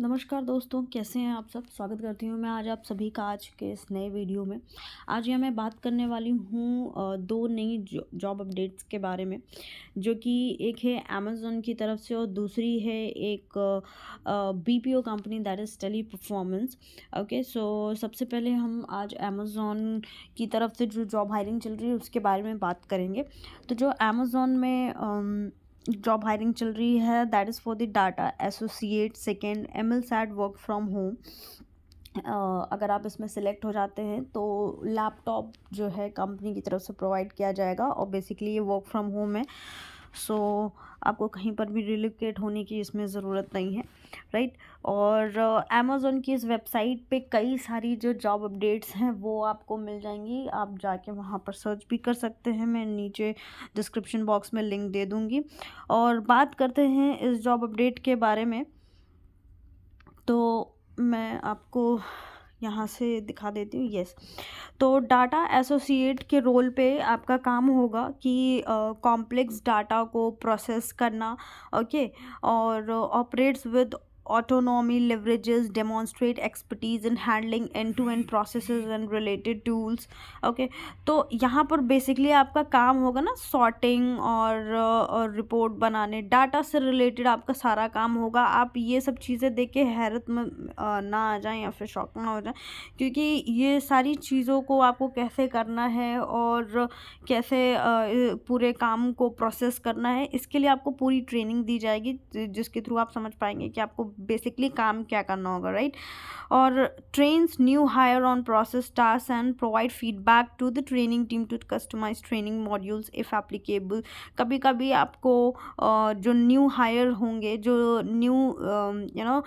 नमस्कार दोस्तों कैसे हैं आप सब स्वागत करती हूँ मैं आज आप सभी का आज के इस नए वीडियो में आज यहाँ मैं बात करने वाली हूँ दो नई जॉब अपडेट्स के बारे में जो कि एक है अमेज़ोन की तरफ से और दूसरी है एक BPO company that is Teleperformance okay so सबसे पहले हम आज अमेज़ोन की तरफ से जो जॉब हायरिंग चल रही है उसके बारे में बात करेंगे तो जो अमेज़ोन में जॉब हायरिंग चल रही है that is for the data associate second M L सैट वर्क फ्रॉम होम अगर आप इसमें सेलेक्ट हो जाते हैं तो लैपटॉप जो है कंपनी की तरफ से प्रोवाइड किया जाएगा और बेसिकली ये वर्क फ्रॉम होम है सो आपको कहीं पर भी रिलोकेट होने की इसमें ज़रूरत नहीं है राइट और अमेज़ोन की इस वेबसाइट पे कई सारी जो जॉब अपडेट्स हैं वो आपको मिल जाएंगी आप जाके वहाँ पर सर्च भी कर सकते हैं मैं नीचे डिस्क्रिप्शन बॉक्स में लिंक दे दूँगी और बात करते हैं इस जॉब अपडेट के बारे में तो मैं आपको यहाँ से दिखा देती हूँ यस तो डाटा एसोसिएट के रोल पे आपका काम होगा कि कॉम्प्लेक्स डाटा को प्रोसेस करना ओके और operates with autonomy leverages demonstrate expertise in handling end to end processes and related tools okay तो यहाँ पर basically आपका काम होगा ना sorting और और report बनाने data से related आपका सारा काम होगा आप ये सब चीज़ें देख के हैरत में ना आ जाएं या फिर शौक ना हो जाएं क्योंकि ये सारी चीज़ों को आपको कैसे करना है और कैसे पूरे काम को प्रोसेस करना है इसके लिए आपको पूरी ट्रेनिंग दी जाएगी जिसके थ्रू आप समझ पाएंगे कि आपको बेसिकली काम क्या करना होगा राइट और trains new hire on process task and provide feedback to the training team to customise training modules if applicable कभी कभी आपको जो न्यू हायर होंगे जो न्यू यू नो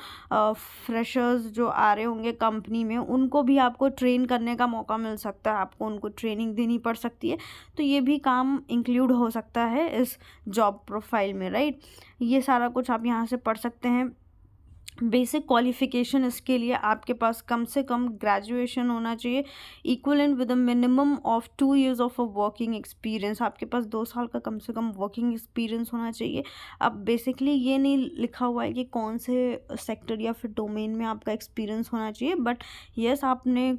फ्रेशर्स जो आ रहे होंगे कंपनी में उनको भी आपको ट्रेन करने का मौका मिल सकता है आपको उनको ट्रेनिंग देनी पड़ सकती है तो ये भी काम इंक्लूड हो सकता है इस जॉब प्रोफाइल में राइट ये सारा कुछ आप यहाँ से पढ़ सकते हैं बेसिक क्वालिफ़िकेशन इसके लिए आपके पास कम से कम ग्रेजुएशन होना चाहिए equal and with a minimum of two years of a working experience आपके पास दो साल का कम से कम वर्किंग एक्सपीरियंस होना चाहिए अब बेसिकली ये नहीं लिखा हुआ है कि कौन से सेक्टर या फिर डोमेन में आपका एक्सपीरियंस होना चाहिए बट येस yes, आपने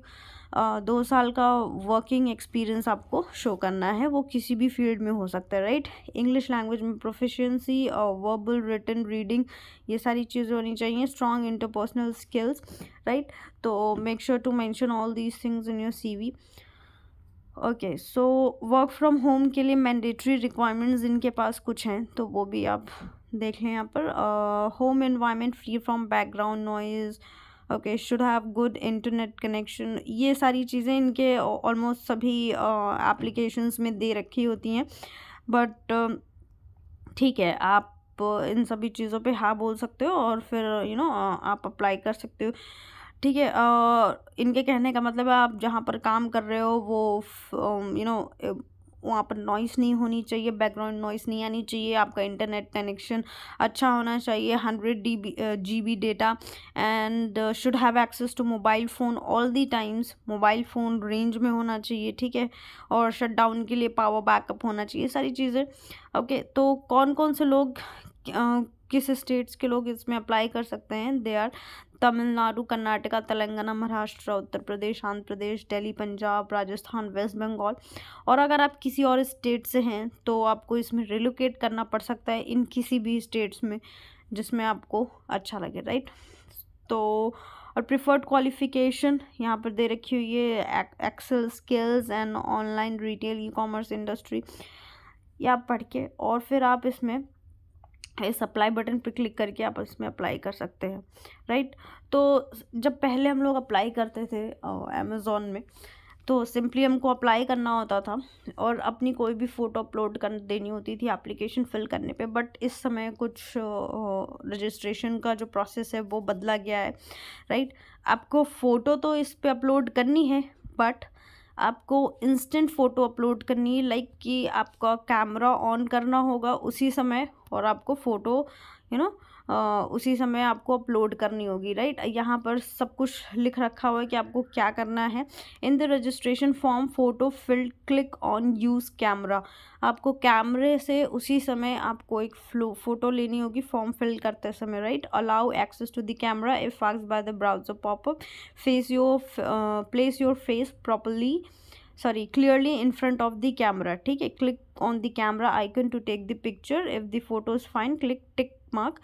दो साल का वर्किंग एक्सपीरियंस आपको शो करना है वो किसी भी फील्ड में हो सकता है राइट इंग्लिश लैंग्वेज में प्रोफिशिएंसी और वर्बल रिटर्न रीडिंग ये सारी चीज़ें होनी चाहिए स्ट्रॉन्ग इंटरपर्सनल स्किल्स राइट तो make sure to mention all these things in your C okay so work from home के लिए मैंडेटरी रिक्वायरमेंट्स इनके पास कुछ हैं तो वो भी आप देख लें यहाँ पर home environment free from background noise okay should have good internet connection ये सारी चीज़ें इनके ऑलमोस्ट सभी एप्लीकेशंस में दे रखी होती हैं बट ठीक है आप इन सभी चीज़ों पे हाँ बोल सकते हो और फिर यू you नो know, आप अप्लाई कर सकते हो ठीक है इनके कहने का मतलब है आप जहाँ पर काम कर रहे हो वो यू नो वहाँ पर नॉइस नहीं होनी चाहिए बैकग्राउंड नॉइस नहीं आनी चाहिए आपका इंटरनेट कनेक्शन अच्छा होना चाहिए hundred D B G B data and should have access to mobile phone all the times mobile phone range में होना चाहिए ठीक है और शट डाउन के लिए पावर बैकअप होना चाहिए सारी चीज़ें ओके okay, तो कौन कौन से लोग किस स्टेट्स के लोग इसमें अप्लाई कर सकते हैं they are Tamil Nadu Karnataka Telangana Maharashtra Uttar Pradesh Andhra Pradesh Delhi Punjab Rajasthan West Bengal और अगर आप किसी और स्टेट से हैं तो आपको इसमें रिलोकेट करना पड़ सकता है इन किसी भी स्टेट्स में जिसमें आपको अच्छा लगे राइट तो और प्रिफर्ड क्वालिफिकेशन यहाँ पर दे रखी हुई है Excel skills and online retail e commerce industry या आप पढ़ के और फिर आप इसमें इस अप्लाई बटन पर क्लिक करके आप इसमें अप्लाई कर सकते हैं राइट तो जब पहले हम लोग अप्लाई करते थे अमेज़ोन में तो सिंपली हमको अप्लाई करना होता था और अपनी कोई भी फ़ोटो अपलोड कर देनी होती थी एप्लीकेशन फिल करने पे बट इस समय कुछ रजिस्ट्रेशन का जो प्रोसेस है वो बदला गया है राइट आपको फ़ोटो तो इस पर अपलोड करनी है बट आपको इंस्टेंट फ़ोटो अपलोड करनी है लाइक कि आपका कैमरा ऑन करना होगा उसी समय और आपको फ़ोटो यू नो उसी समय आपको अपलोड करनी होगी राइट यहाँ पर सब कुछ लिख रखा हुआ है कि आपको क्या करना है in the registration form photo field click on use camera आपको कैमरे से उसी समय आपको एक फोटो लेनी होगी फॉर्म फिल करते समय right allow access to the camera if फाक्स by the browser popup face your place your face properly sorry clearly in front of the camera ठीक है click on the camera icon to take the picture if the photo is fine click tick mark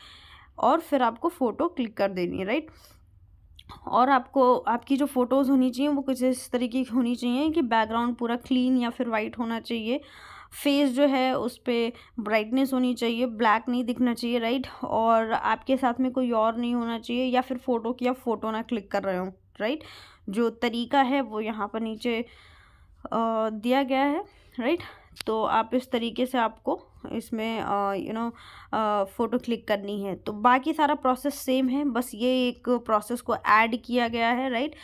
और फिर आपको photo click कर देनी है right और आपको आपकी जो फ़ोटोज़ होनी चाहिए वो कुछ इस तरीके की होनी चाहिए कि बैकग्राउंड पूरा क्लीन या फिर वाइट होना चाहिए फेस जो है उस पर ब्राइटनेस होनी चाहिए ब्लैक नहीं दिखना चाहिए राइट और आपके साथ में कोई और नहीं होना चाहिए या फिर फ़ोटो की आप फ़ोटो ना क्लिक कर रहे हो राइट जो तरीका है वो यहाँ पर नीचे दिया गया है राइट तो आप इस तरीके से आपको इसमें यू नो फ़ोटो क्लिक करनी है तो बाकी सारा प्रोसेस सेम है बस ये एक प्रोसेस को ऐड किया गया है राइट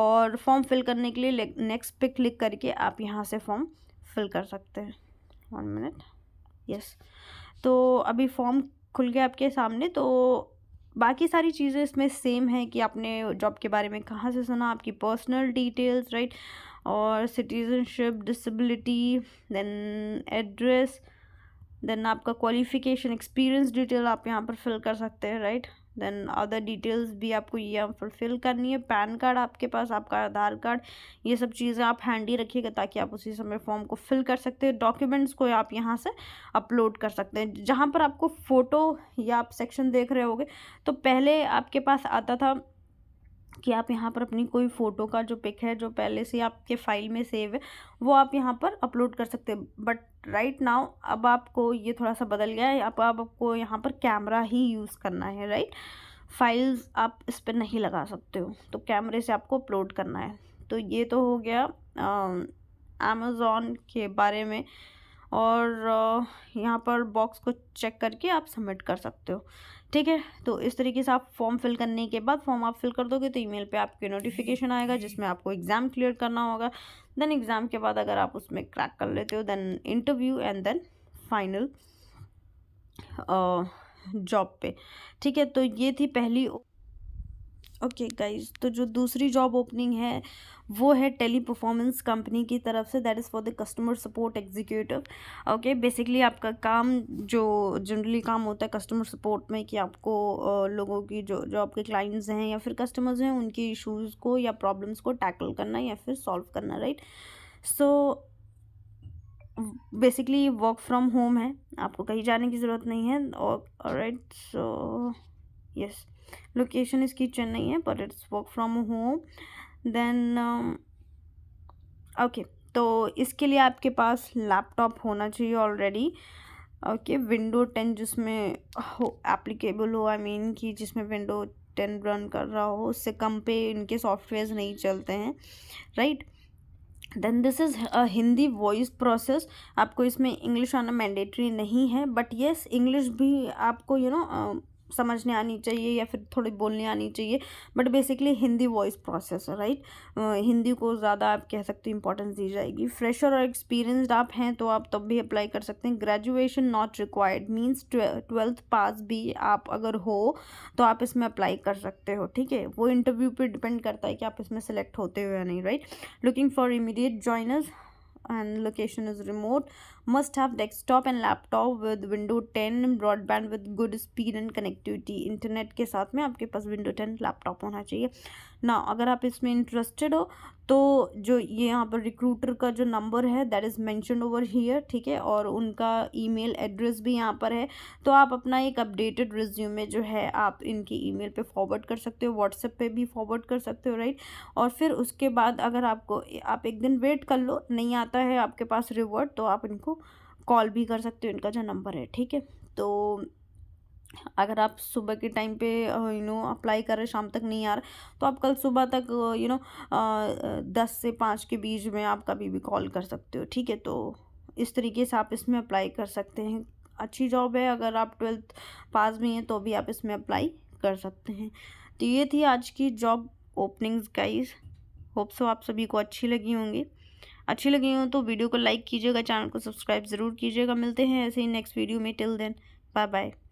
और फॉर्म फिल करने के लिए नेक्स्ट पे क्लिक करके आप यहाँ से फॉर्म फिल कर सकते हैं वन मिनट यस तो अभी फॉर्म खुल गया आपके सामने तो बाकी सारी चीज़ें इसमें सेम है कि आपने जॉब के बारे में कहाँ से सुना आपकी पर्सनल डिटेल्स राइट और citizenship disability then address then आपका क्वालिफिकेशन एक्सपीरियंस डिटेल आप यहाँ पर फिल कर सकते हैं राइट देन अदर डिटेल्स भी आपको ये पर फिल करनी है पैन कार्ड आपके पास आपका आधार कार्ड ये सब चीज़ें आप हैंडी रखिएगा ताकि आप उसी समय फॉर्म को फिल कर सकते हैं डॉक्यूमेंट्स को आप यहाँ से अपलोड कर सकते हैं जहाँ पर आपको फ़ोटो या आप सेक्शन देख रहे होगे तो पहले आपके पास आता था कि आप यहाँ पर अपनी कोई फ़ोटो का जो पिक है जो पहले से आपके फाइल में सेव है वो आप यहाँ पर अपलोड कर सकते हैं बट राइट नाउ अब आपको ये थोड़ा सा बदल गया है अब आप आपको यहाँ पर कैमरा ही यूज़ करना है राइट फाइल्स आप इस पर नहीं लगा सकते हो तो कैमरे से आपको अपलोड करना है तो ये तो हो गया अमेज़ोन के बारे में और यहाँ पर बॉक्स को चेक करके आप सबमिट कर सकते हो ठीक है तो इस तरीके से आप फॉर्म फिल करने के बाद फॉर्म आप फिल कर दोगे तो ईमेल पे आपके नोटिफिकेशन आएगा जिसमें आपको एग्ज़ाम क्लियर करना होगा देन एग्ज़ाम के बाद अगर आप उसमें क्रैक कर लेते हो then interview and then final job पे ठीक है तो ये थी पहली ओके okay गाइज तो जो दूसरी जॉब ओपनिंग है वो है टेली परफॉर्मेंस कंपनी की तरफ से that is for the customer support executive okay basically आपका काम जो जनरली काम होता है कस्टमर सपोर्ट में कि आपको लोगों की जो जो आपके क्लाइंट्स हैं या फिर कस्टमर्स हैं उनके इश्यूज़ को या प्रॉब्लम्स को टैकल करना या फिर सॉल्व करना right so basically work from home है आपको कहीं जाने की ज़रूरत नहीं है और राइट सो यस लोकेशन इसकी चेन्नई है but it's work from home then okay तो इसके लिए आपके पास लैपटॉप होना चाहिए ऑलरेडी ओके विंडो टेन जिसमें हो एप्लीकेबल हो आई I मीन mean कि जिसमें विंडो टेन रन कर रहा हो उससे कम पे इनके सॉफ्टवेयर नहीं चलते हैं right then this is Hindi voice process आपको इसमें इंग्लिश आना मैंडेटरी नहीं है बट येस इंग्लिश भी आपको you you know know, uh, समझने आनी चाहिए या फिर थोड़ी बोलने आनी चाहिए but basically Hindi voice process right Hindi को ज़्यादा आप कह सकते हो इंपॉर्टेंस दी जाएगी फ्रेशर और एक्सपीरियंसड आप हैं तो आप तब भी अप्लाई कर सकते हैं graduation not required means twelfth pass भी आप अगर हो तो आप इसमें अप्लाई कर सकते हो ठीक है वो इंटरव्यू पर डिपेंड करता है कि आप इसमें सेलेक्ट होते हो या नहीं right looking for immediate joiners and location is remote must have desktop and laptop with window 10 broadband with good speed and connectivity internet के साथ में आपके पास window 10 laptop होना चाहिए ना अगर आप इसमें इंटरेस्टेड हो तो जो ये यहाँ पर रिक्रूटर का जो नंबर है that is mention over here ठीक है और उनका मेल एड्रेस भी यहाँ पर है तो आप अपना एक अपडेटेड रिज्यूमे जो है आप इनकी मेल पे फॉरवर्ड कर सकते हो व्हाट्सएप पे भी फॉरवर्ड कर सकते हो राइट और फिर उसके बाद अगर आपको आप एक दिन वेट कर लो नहीं आता है आपके पास रिवॉर्ड तो आप इनको कॉल भी कर सकते हो इनका जो नंबर है ठीक है तो अगर आप सुबह के टाइम पे यू नो अप्लाई कर रहे शाम तक नहीं आ रहा तो आप कल सुबह तक यू नो दस से पाँच के बीच में आप कभी भी कॉल कर सकते हो ठीक है तो इस तरीके से आप इसमें अप्लाई कर सकते हैं अच्छी जॉब है अगर आप ट्वेल्थ पास भी हैं तो भी आप इसमें अप्लाई कर सकते हैं तो ये थी आज की job openings guys hope so आप सभी को अच्छी लगी होंगी अच्छी लगी हो तो वीडियो को लाइक कीजिएगा चैनल को सब्सक्राइब ज़रूर कीजिएगा मिलते हैं ऐसे ही नेक्स्ट वीडियो में टिल देन बाय बाय